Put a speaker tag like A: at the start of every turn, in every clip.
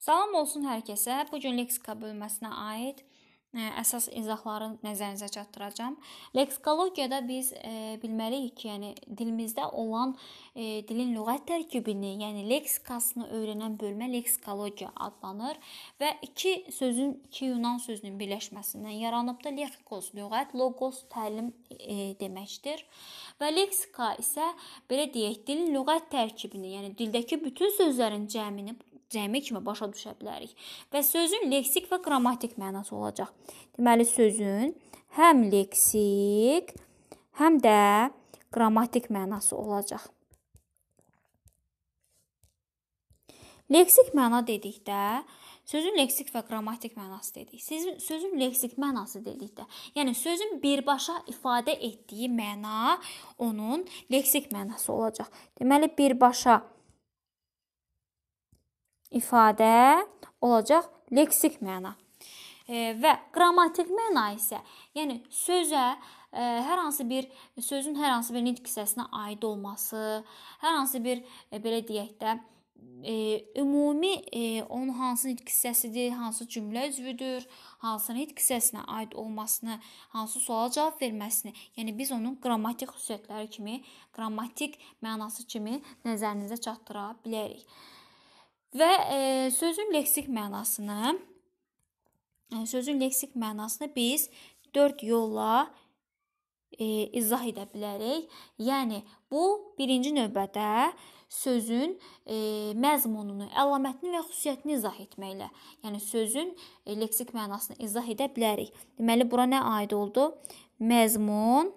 A: Salam olsun hər kəsə. Bu gün leksika bölməsinə aid e, əsas izahları nəzərinizə çatdıracağam. Leksikologiyada biz e, bilməliyik ki, yəni dilimizdə olan e, dilin lüğət tərkibini, yəni leksikasını öyrənən bölmə leksikologiya adlanır və iki sözün, iki Yunan sözünün birləşməsindən yaranıb da leksikos lüğət, logos təlim e, deməkdir. Və leksika isə belə deyək, dilin lüğət tərkibini, yəni dildəki bütün sözlərin cəmini cəmi kimi başa düşə bilərik. Və sözün leksik və qrammatik mənası olacaq. Deməli sözün həm leksik, həm də qrammatik mənası olacaq. Leksik məna dedikdə sözün leksik və qrammatik mənası dedik. Siz sözün leksik mənası dedikdə, yəni sözün birbaşa ifadə etdiyi məna onun leksik mənası olacaq. Deməli birbaşa ifadə olacaq leksik məna. E, və qrammatik məna isə, yəni sözə ə, e, hər hansı bir sözün hər hansı bir nitq hissəsinə aid olması, hər hansı bir ə, e, belə deyək də ə, e, ümumi ə, onun hansı nitq hissəsidir, hansı cümlə üzvüdür, hansı nitq hissəsinə aid olmasını, hansı suala cavab verməsini, yəni biz onun qrammatik xüsusiyyətləri kimi, qrammatik mənası kimi nəzərinizə çatdıra bilərik. Və e, sözün leksik mənasını e, sözün leksik mənasını biz 4 yolla e, izah edə bilərik. Yəni bu birinci növbədə sözün e, məzmununu, əlamətini və xüsusiyyətini izah etməklə, yəni sözün e, leksik mənasını izah edə bilərik. Deməli bura nə aid oldu? Məzmun,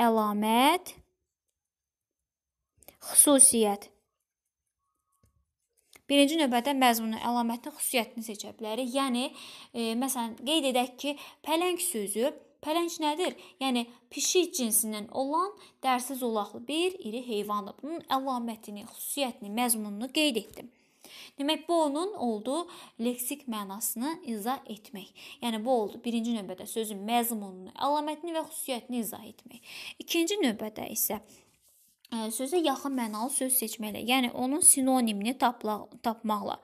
A: əlamət, xüsusiyyət. Birinci növbədə məzmunun əlamətini, xüsusiyyətini seçə bilərik. Yəni e, məsələn qeyd edək ki, pələng sözü Pələng nədir? Yəni pişik cinsindən olan dərsiz olaqlı bir iri heyvandır. Bunun əlamətini, xüsusiyyətini, məzmununu qeyd etdim. Demək bu onun oldu leksik mənasını izah etmək. Yəni bu oldu birinci növbədə sözün məzmununu, əlamətini və xüsusiyyətini izah etmək. İkinci növbədə isə sözə yaxın mənalı söz seçməklə, yəni onun sinonimini tapla, tapmaqla.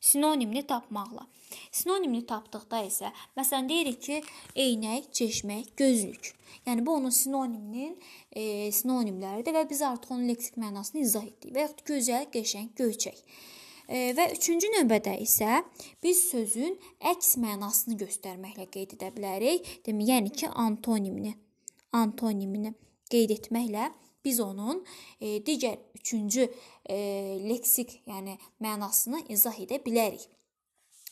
A: Sinonimini tapmaqla. Sinonimini tapdıqda isə, məsələn deyirik ki, eynək, çeşmək, gözlük. Yəni bu onun sinoniminin e, sinonimləridir və biz artıq onun leksik mənasını izah etdik. Və yaxud gözəl, qəşəng, göyçək. E, və üçüncü növbədə isə biz sözün əks mənasını göstərməklə qeyd edə bilərik. Deməli, yəni ki, antonimini antonimini qeyd etməklə biz onun e, digər üçüncü e, leksik, yəni mənasını izah edə bilərik.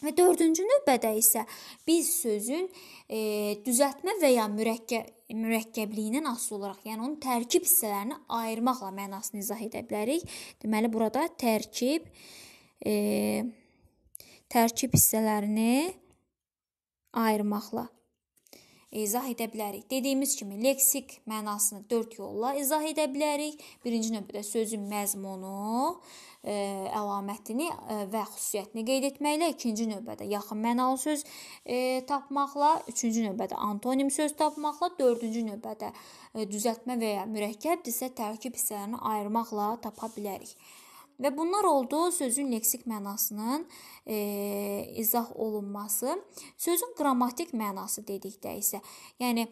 A: Və dördüncü növbədə isə biz sözün e, düzəltmə və ya mürəkkəb mürəkkəbliyindən asılı olaraq, yəni onun tərkib hissələrini ayırmaqla mənasını izah edə bilərik. Deməli burada tərkib e, tərkib hissələrini ayırmaqla izah edə bilərik. Dediyimiz kimi leksik mənasını 4 yolla izah edə bilərik. Birinci növbədə sözün məzmunu, ə, e, əlamətini e, və xüsusiyyətini qeyd etməklə, ikinci növbədə yaxın mənalı söz ə, e, tapmaqla, üçüncü növbədə antonim söz tapmaqla, dördüncü növbədə ə, düzəltmə və ya mürəkkəbdirsə tərkib hissələrini ayırmaqla tapa bilərik və bunlar oldu sözün leksik mənasının e, izah olunması. Sözün qrammatik mənası dedikdə isə, yəni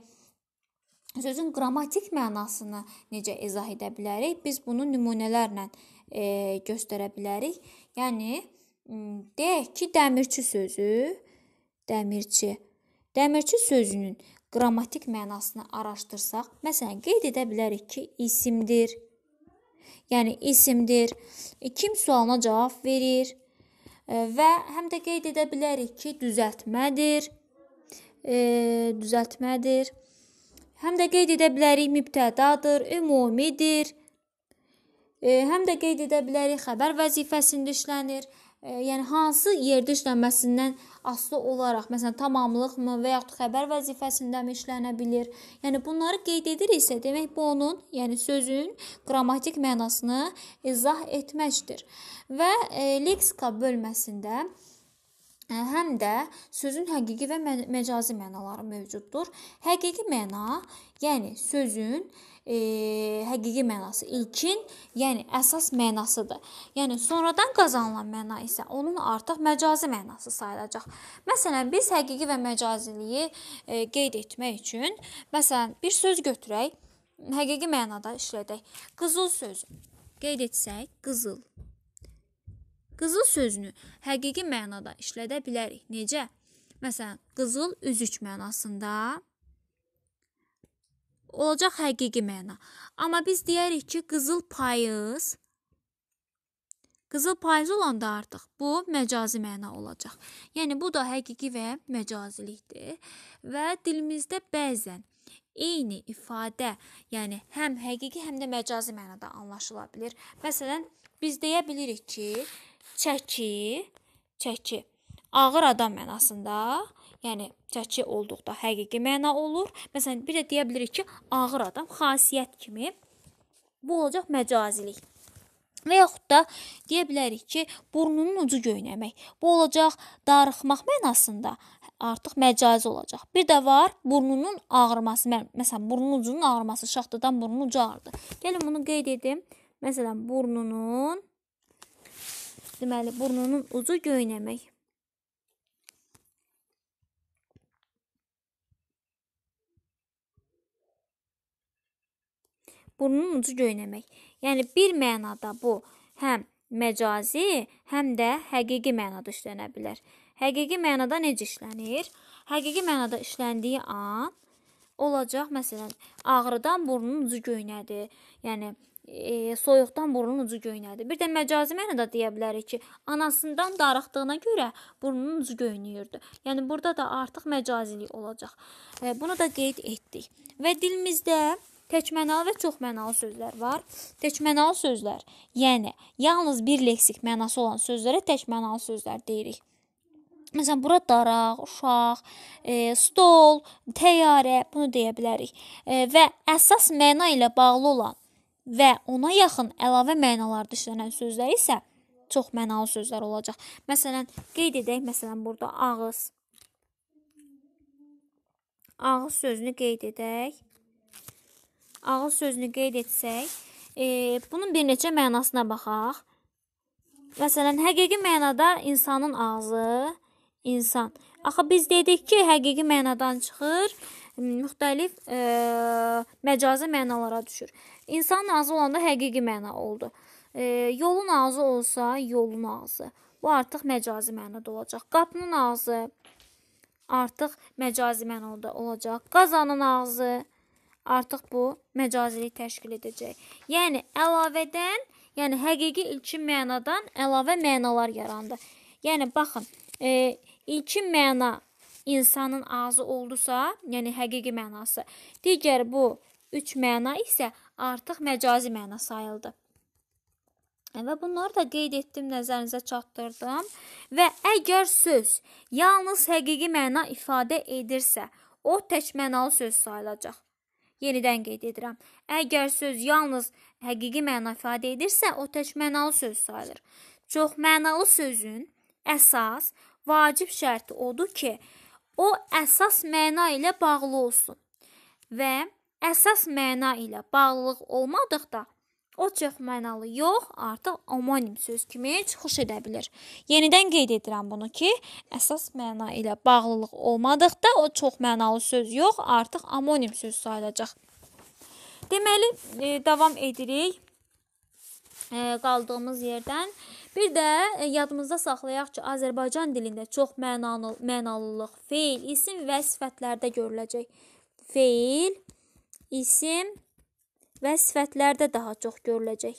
A: sözün qrammatik mənasını necə izah edə bilərik? Biz bunu nümunələrlə e, göstərə bilərik. Yəni deyək ki, dəmirçi sözü, dəmirçi. Dəmirçi sözünün qrammatik mənasını araşdırsaq, məsələn, qeyd edə bilərik ki, isimdir yəni isimdir. E, kim sualına cavab verir e, və həm də qeyd edə bilərik ki, düzəltmədir. E, düzəltmədir. Həm də qeyd edə bilərik mübtədadır, ümumidir. E, həm də qeyd edə bilərik xəbər vəzifəsində işlənir e, yəni hansı yerdə işlənməsindən asılı olaraq, məsələn, tamamlıqmı və yaxud xəbər vəzifəsindəmi işlənə bilər. Yəni bunları qeyd ediriksə, demək bu onun, yəni sözün qrammatik mənasını izah etməkdir. Və e, leksika bölməsində Hə, həm də sözün həqiqi və məcazi mənaları mövcuddur. Həqiqi məna, yəni sözün e, həqiqi mənası ilkin, yəni əsas mənasıdır. Yəni sonradan qazanılan məna isə onun artıq məcazi mənası sayılacaq. Məsələn, biz həqiqi və məcaziliyi e, qeyd etmək üçün məsələn bir söz götürək, həqiqi mənada işlədək. Qızıl sözü qeyd etsək, qızıl qızıl sözünü həqiqi mənada işlədə bilərik. Necə? Məsələn, qızıl üzük mənasında olacaq həqiqi məna. Amma biz deyərik ki, qızıl payız Qızıl payız olanda artıq bu məcazi məna olacaq. Yəni bu da həqiqi və məcazilikdir və dilimizdə bəzən eyni ifadə, yəni həm həqiqi, həm də məcazi mənada anlaşıla bilər. Məsələn, biz deyə bilirik ki, çəki, çəki ağır adam mənasında, yəni çəki olduqda həqiqi məna olur. Məsələn, bir də deyə bilərik ki, ağır adam xasiyyət kimi bu olacaq məcazilik. Və yaxud da deyə bilərik ki, burnunun ucu göynəmək. Bu olacaq darıxmaq mənasında artıq məcazi olacaq. Bir də var burnunun ağrıması. Məsələn, burnun ucunun ağrıması şaxtadan burnun ucu ağrıdı. Gəlin bunu qeyd edim. Məsələn, burnunun deməli burnunun ucu göynəmək. Burnunun ucu göynəmək. Yəni bir mənada bu həm məcazi, həm də həqiqi mənada işlənə bilər. Həqiqi mənada necə işlənir? Həqiqi mənada işləndiyi an olacaq, məsələn, ağrıdan burnunun ucu göynədi. Yəni e, soyuqdan burnunun ucu göynədi. Bir də məcazi mənada deyə bilərik ki, anasından darıxdığına görə burnunun ucu göynəyirdi. Yəni burada da artıq məcazilik olacaq. E, bunu da qeyd etdik. Və dilimizdə təkmənalı və çoxmənalı sözlər var. Təkmənalı sözlər, yəni yalnız bir leksik mənası olan sözlərə təkmənalı sözlər deyirik. Məsələn, bura daraq, uşaq, e, stol, təyyarə bunu deyə bilərik. E, və əsas məna ilə bağlı olan və ona yaxın əlavə mənalar düşənən sözlər isə çox mənalı sözlər olacaq. Məsələn, qeyd edək, məsələn, burada ağız. Ağız sözünü qeyd edək. Ağız sözünü qeyd etsək, e, bunun bir neçə mənasına baxaq. Məsələn, həqiqi mənada insanın ağzı insan. Axı biz dedik ki, həqiqi mənadan çıxır müxtəlif e, məcazi mənalara düşür. İnsan nazı olanda həqiqi məna oldu. E, yolun ağzı olsa, yolun ağzı. Bu artıq məcazi mənada olacaq. Qapının ağzı artıq məcazi mənada olacaq. Qazanın ağzı artıq bu məcazilik təşkil edəcək. Yəni əlavədən, yəni həqiqi ilkin mənadan əlavə mənalar yarandı. Yəni baxın, e, ilkin məna insanın ağzı oldusa, yəni həqiqi mənası. Digər bu üç məna isə artıq məcazi məna sayıldı. Və bunları da qeyd etdim, nəzərinizə çatdırdım. Və əgər söz yalnız həqiqi məna ifadə edirsə, o təkmənalı söz sayılacaq. Yenidən qeyd edirəm. Əgər söz yalnız həqiqi məna ifadə edirsə, o təkmənalı söz sayılır. Çoxmənalı sözün əsas vacib şərti odur ki, o əsas məna ilə bağlı olsun. Və əsas məna ilə bağlılıq olmadıqda o çox mənalı yox, artıq omonim söz kimi çıxış edə bilər. Yenidən qeyd edirəm bunu ki, əsas məna ilə bağlılıq olmadıqda o çox mənalı söz yox, artıq omonim söz sayılacaq. Deməli, e, davam edirik. E, qaldığımız yerdən Bir də e, yadımızda saxlayaq ki, Azərbaycan dilində çox mənalı mənalılıq, feil, isim və sifətlərdə görüləcək. Feil, isim və sifətlərdə daha çox görüləcək.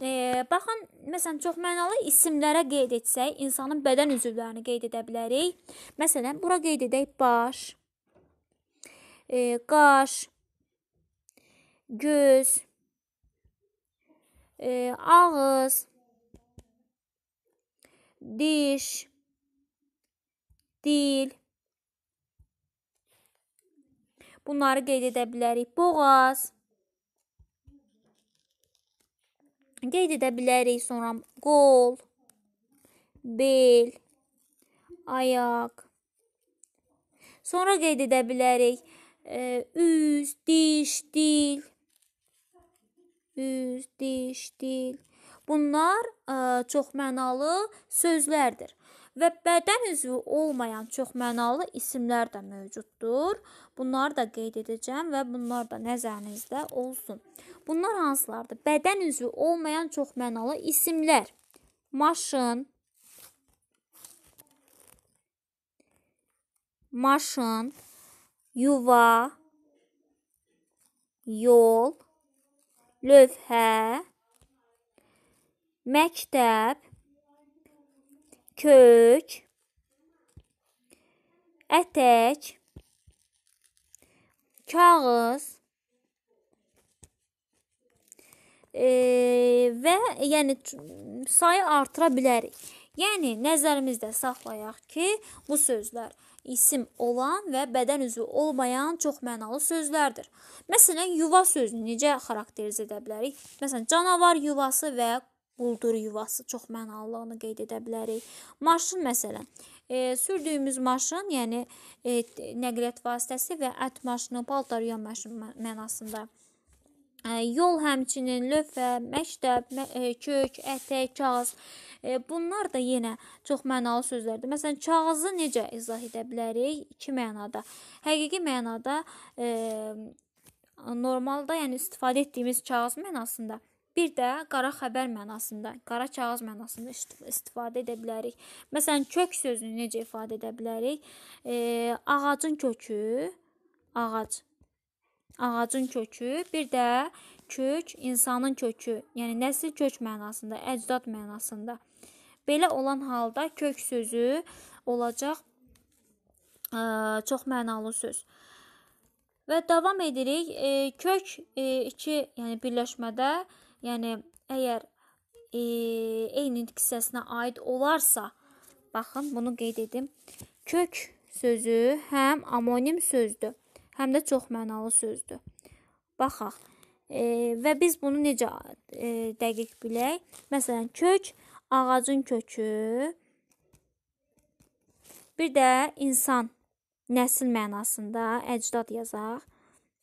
A: E, baxın, məsələn, çox mənalı isimlərə qeyd etsək, insanın bədən üzvlərini qeyd edə bilərik. Məsələn, bura qeyd edək baş, e, qaş, göz, e, ağız, diş, dil. Bunları qeyd edə bilərik. Boğaz. Qeyd edə bilərik sonra qol, bel, ayaq. Sonra qeyd edə bilərik e, üz, diş, dil. Üz, diş, dil. Bunlar ə, e, çoxmənalı sözlərdir və bədən üzvü olmayan çoxmənalı isimlər də mövcuddur. Bunları da qeyd edəcəm və bunlar da nəzərinizdə olsun. Bunlar hansılardır? Bədən üzvü olmayan çoxmənalı isimlər. Maşın, maşın, yuva, yol, lövhə, məktəb, kök, ətək, kağız e, və yəni sayı artıra bilərik. Yəni nəzərimizdə saxlayaq ki, bu sözlər isim olan və bədən üzvü olmayan çoxmənalı sözlərdir. Məsələn, yuva sözünü necə xarakterizə edə bilərik? Məsələn, canavar yuvası və quldur yuvası çox mənallığını qeyd edə bilərik. Maşın məsələn, e, sürdüyümüz maşın, yəni e, nəqliyyat vasitəsi və ət maşını, paltar yuyan maşın mənasında e, yol həmçinin lövhə, məktəb, mə e, kök, ətək, kağız e, bunlar da yenə çox mənalı sözlərdir. Məsələn, kağızı necə izah edə bilərik? İki mənada. Həqiqi mənada e, normalda, yəni istifadə etdiyimiz kağız mənasında Bir də qara xəbər mənasında, qara kağız mənasında istifadə edə bilərik. Məsələn, kök sözünü necə ifadə edə bilərik? E, ağacın kökü, ağac. Ağacın kökü, bir də kök insanın kökü, yəni nəsil kök mənasında, əcdad mənasında. Belə olan halda kök sözü olacaq ə, e, çox mənalı söz. Və davam edirik. E, kök 2, e, yəni birləşmədə Yəni əgər e, eyni hissəsinə aid olarsa, baxın, bunu qeyd edim. Kök sözü həm amonim sözdür, həm də çoxmənalı sözdür. Baxaq. E, və biz bunu necə e, dəqiq bilək? Məsələn, kök ağacın kökü, bir də insan nəsil mənasında əcdad yazaq.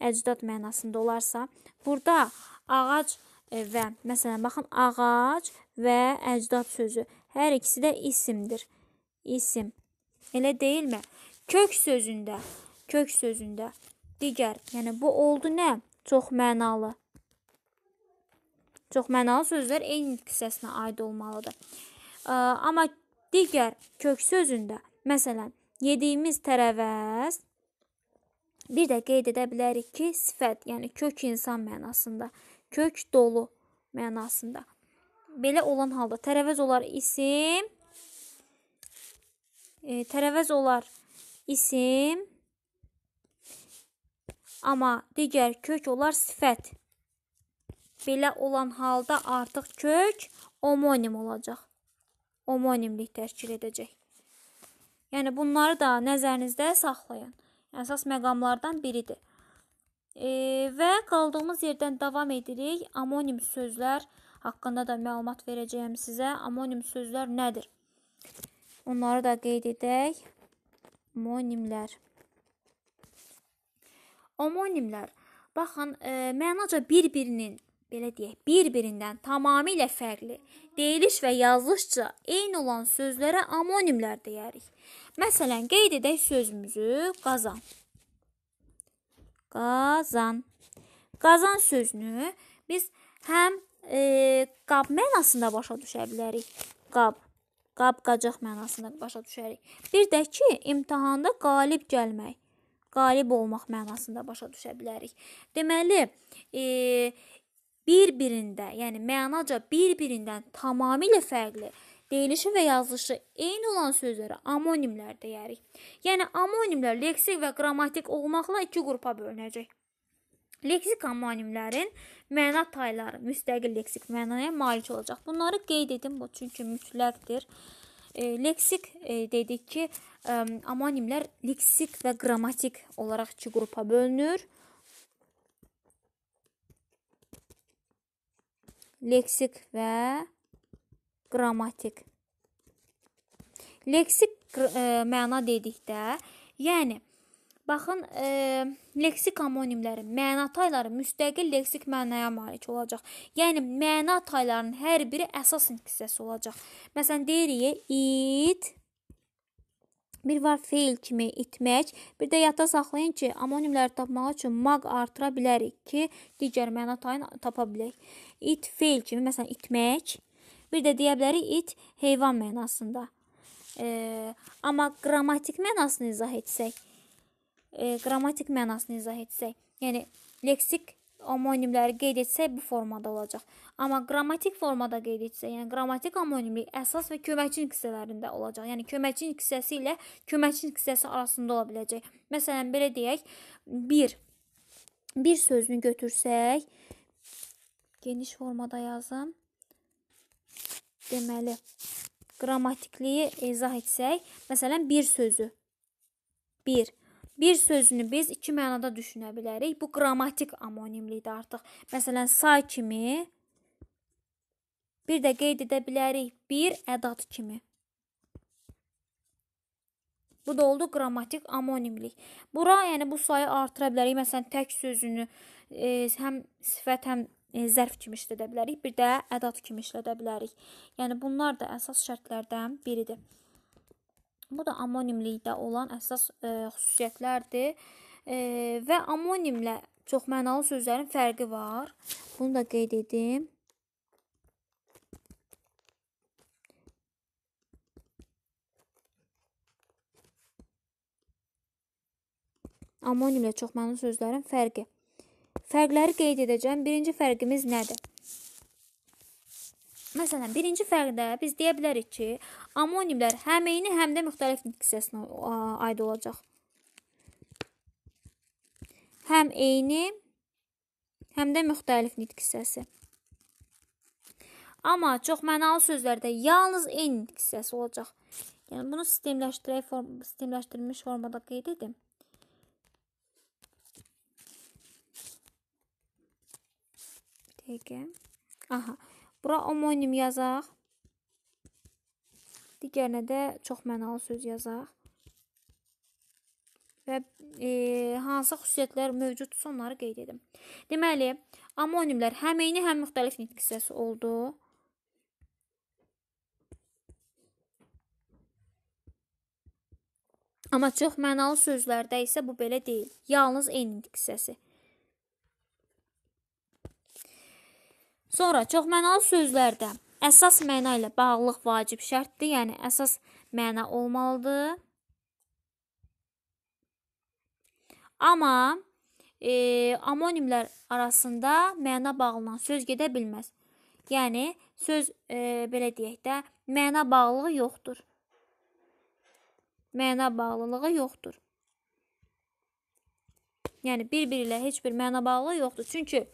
A: Əcdad mənasında olarsa, burada ağac E, və məsələn baxın ağac və əcdad sözü hər ikisi də isimdir. İsim. Elə deyilmi? Kök sözündə, kök sözündə digər, yəni bu oldu nə? Çox mənalı. Çox mənalı sözlər eyni hissəsinə aid olmalıdır. Ə, e, amma digər kök sözündə, məsələn, yediyimiz tərəvəz bir də qeyd edə bilərik ki, sifət, yəni kök insan mənasında kök dolu mənasında. Belə olan halda tərəvəz olar isim e, tərəvəz olar isim amma digər kök olar sifət. Belə olan halda artıq kök homonim olacaq. Homonimlik təşkil edəcək. Yəni bunları da nəzərinizdə saxlayın. Əsas məqamlardan biridir. E, və qaldığımız yerdən davam edirik. Amonim sözlər haqqında da məlumat verəcəyəm sizə. Amonim sözlər nədir? Onları da qeyd edək. Amonimlər. Amonimlər. Baxın, e, mənaca bir-birinin belə deyək, bir-birindən tamamilə fərqli, deyiliş və yazılışca eyni olan sözlərə amonimlər deyərik. Məsələn, qeyd edək sözümüzü qazan. Qazan. Qazan sözünü biz həm e, qab mənasında başa düşə bilərik. Qab, qab-qacaq mənasında başa düşərik. Bir də ki, imtahanda qalib gəlmək, qalib olmaq mənasında başa düşə bilərik. Deməli, e, bir-birində, yəni mənaca bir-birindən tamamilə fərqli deyilişi və yazılışı eyni olan sözlərə amonimlər deyərik. Yəni amonimlər leksik və qrammatik olmaqla iki qrupa bölünəcək. Leksik amonimlərin məna tayları müstəqil leksik mənaya malik olacaq. Bunları qeyd edim bu çünki mütləqdir. E, leksik e, dedik ki, e, amonimlər leksik və qrammatik olaraq iki qrupa bölünür. Leksik və qrammatik. Leksik e, məna dedikdə, yəni baxın, e, leksik homonimləri, məna tayları müstəqil leksik mənaya malik olacaq. Yəni məna taylarının hər biri əsas hissəsi olacaq. Məsələn deyirik it Bir var feil kimi itmək, bir də yadda saxlayın ki, homonimləri tapmaq üçün mag artıra bilərik ki, digər məna tayını tapa bilək. It feil kimi, məsələn, itmək Bir də deyə bilərik it heyvan mənasında. E, amma qrammatik mənasını izah etsək, e, qrammatik mənasını izah etsək, yəni leksik homonimləri qeyd etsək bu formada olacaq. Amma qrammatik formada qeyd etsək, yəni qrammatik homonimlik əsas və köməkçinin hissələrində olacaq. Yəni köməkçinin hissəsi ilə köməkçinin hissəsi arasında ola biləcək. Məsələn belə deyək, bir bir sözünü götürsək, geniş formada yazım deməli qrammatikliyi izah etsək, məsələn bir sözü. Bir. Bir sözünü biz iki mənada düşünə bilərik. Bu qrammatik amonimlikdir artıq. Məsələn, say kimi bir də qeyd edə bilərik bir ədad kimi. Bu da oldu qrammatik amonimlik. Bura, yəni bu sayı artıra bilərik. Məsələn, tək sözünü e, həm sifət, həm E, zərf kimi işlədə bilərik, bir də ədad kimi işlədə bilərik. Yəni bunlar da əsas şərtlərdən biridir. Bu da amonimlikdə olan əsas e, xüsusiyyətlərdir. E, və amonimlə çoxmənalı sözlərin fərqi var. Bunu da qeyd edim. Amonimlə çoxmənalı sözlərin fərqi Fərqləri qeyd edəcəm. Birinci fərqimiz nədir? Məsələn, birinci fərqdə biz deyə bilərik ki, amonimlər həm eyni, həm də müxtəlif nitqisəsinə aid olacaq. Həm eyni, həm də müxtəlif nitqisəsi. Amma çox mənalı sözlərdə yalnız eyni nitqisəsi olacaq. Yəni bunu sistemləşdirək form sistemləşdirilmiş formada qeyd edim. DG. Aha. Bura homonim yazaq. Digərinə də çox mənalı söz yazaq. Və e, hansı xüsusiyyətlər mövcuddursa onları qeyd edim. Deməli, amonimlər həm eyni, həm müxtəlif nitq hissəsi oldu. Amma çox mənalı sözlərdə isə bu belə deyil. Yalnız eyni nitq hissəsi. Sonra çoxmənalı sözlərdə əsas məna ilə bağlılıq vacib şərtdir, yəni əsas məna olmalıdır. Amma e, amonimlər arasında məna bağlanan söz gedə bilməz. Yəni söz e, belə deyək də məna bağlılığı yoxdur. Məna bağlılığı yoxdur. Yəni bir-biri ilə heç bir məna bağlılığı yoxdur. Çünki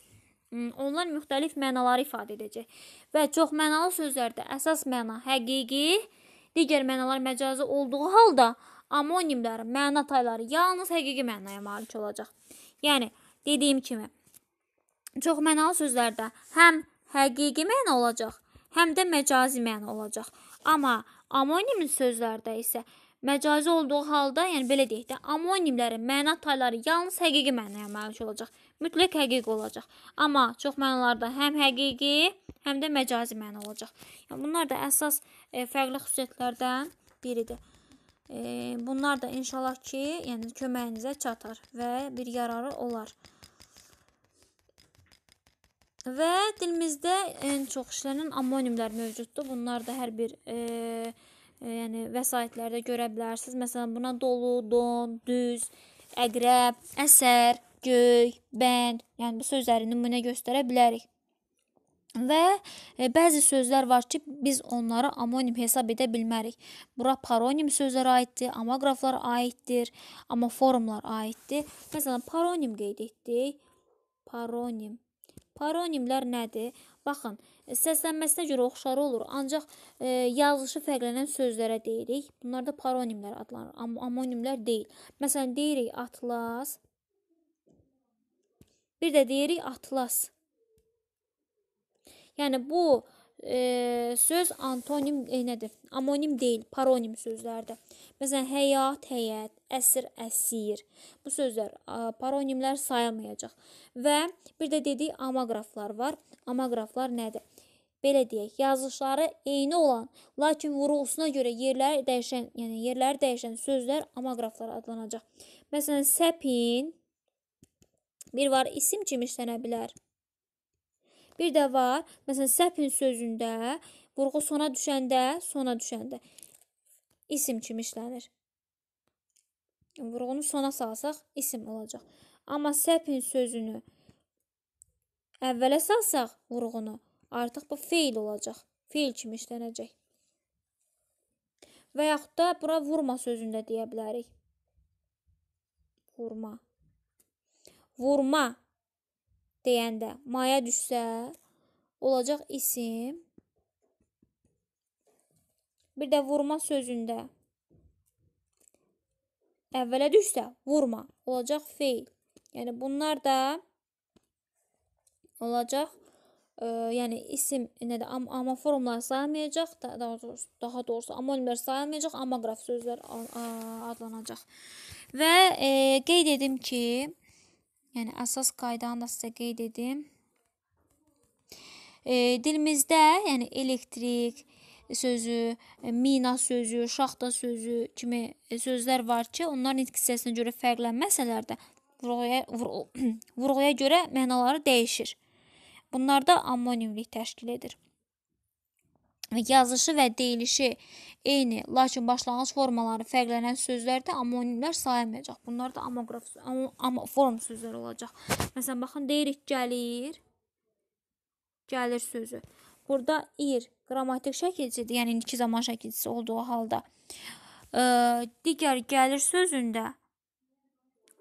A: Onlar müxtəlif mənaları ifadə edəcək. Və çoxmənalı sözlərdə əsas məna həqiqi, digər mənalar məcazi olduğu halda amonimlərin məna tayları yalnız həqiqi mənaya malik olacaq. Yəni dediyim kimi çoxmənalı sözlərdə həm həqiqi məna olacaq, həm də məcazi məna olacaq. Amma amonim sözlərdə isə məcazi olduğu halda, yəni belə deyək də, amonimlərin məna tayları yalnız həqiqi mənaya malik olacaq mütləq həqiqi olacaq. Amma çox mənalarda həm həqiqi, həm də məcazi məna olacaq. Yəni bunlar da əsas e, fərqli xüsusiyyətlərdən biridir. E, bunlar da inşallah ki, yəni köməyinizə çatar və bir yararı olar. Və dilimizdə ən çox işlənən ammonimlər mövcuddur. Bunlar da hər bir e, e, yəni vəsaitlərdə görə bilərsiniz. Məsələn, buna dolu, don, düz, əqrəb, əsər göy, bənd, yəni bu sözləri nümunə göstərə bilərik. Və e, bəzi sözlər var ki, biz onları amonim hesab edə bilmərik. Bura paronim sözlər aiddir, amaqraflar aiddir, amma forumlar aiddir. Məsələn, paronim qeyd etdik. Paronim. Paronimlər nədir? Baxın, e, səslənməsinə görə oxşarı olur, ancaq e, yazılışı fərqlənən sözlərə deyirik. Bunlar da paronimlər adlanır, amma amonimlər deyil. Məsələn, deyirik atlas, Bir də deyirik atlas. Yəni bu e, söz antonim e, nədir? Amonim deyil, paronim sözlərdir. Məsələn, həyat, həyət, əsir, əsir. Bu sözlər e, paronimlər sayılmayacaq. Və bir də dedik amaqraflar var. Amaqraflar nədir? Belə deyək, yazılışları eyni olan, lakin vurğusuna görə yerləri dəyişən, yəni yerləri dəyişən sözlər amaqraflar adlanacaq. Məsələn, səpin Bir var isim kimi işlənə bilər. Bir də var, məsələn, səpin sözündə vurğu sona düşəndə, sona düşəndə isim kimi işlənir. Vurğunu sona salsaq isim olacaq. Amma səpin sözünü əvvələ salsaq vurğunu, artıq bu feil olacaq. Feil kimi işlənəcək. Və yaxud da bura vurma sözündə deyə bilərik. Vurma vurma deyəndə maya düşsə olacaq isim. Bir də vurma sözündə əvvələ düşsə vurma olacaq feil. Yəni bunlar da olacaq ə, e, yəni isim nədir am amma formlar sayılmayacaq da, daha doğrusu daha doğrusu amonimlər sayılmayacaq amma qraf sözlər adlanacaq. Və e, qeyd edim ki, Yəni əsas qaydanı da sizə qeyd edim. E, dilimizdə, yəni elektrik sözü, e, mina sözü, şaxta sözü kimi e, sözlər var ki, onlar nitq hissəsinə görə fərqlənməsələr də vurğuya vurğuya görə mənaları dəyişir. Bunlar da ammonimlik təşkil edir. Yazışı və deyilişi eyni, lakin başlanğıc formaları fərqlənən sözlərdə amonimlər sayılmayacaq. Bunlar da amoqraf am form sözləri olacaq. Məsələn, baxın deyirik gəlir. Gəlir sözü. Burada ir qrammatik şəkilcidir, yəni indiki zaman şəkilcisi olduğu halda. E, digər gəlir sözündə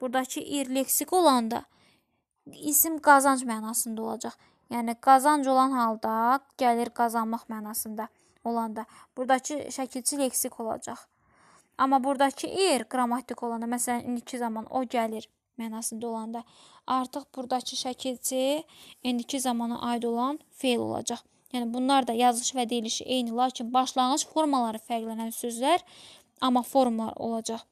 A: burdakı ir leksik olanda isim qazanc mənasında olacaq. Yəni qazanc olan halda, gəlir qazanmaq mənasında olanda burdakı şəkilçi leksik olacaq. Amma burdakı ir qrammatik olanda, məsələn, indiki zaman o gəlir mənasında olanda artıq burdakı şəkilçi indiki zamana aid olan feil olacaq. Yəni bunlar da yazılış və deyilişi eyni, lakin başlanğıc formaları fərqlənən sözlər, amma formalar olacaq.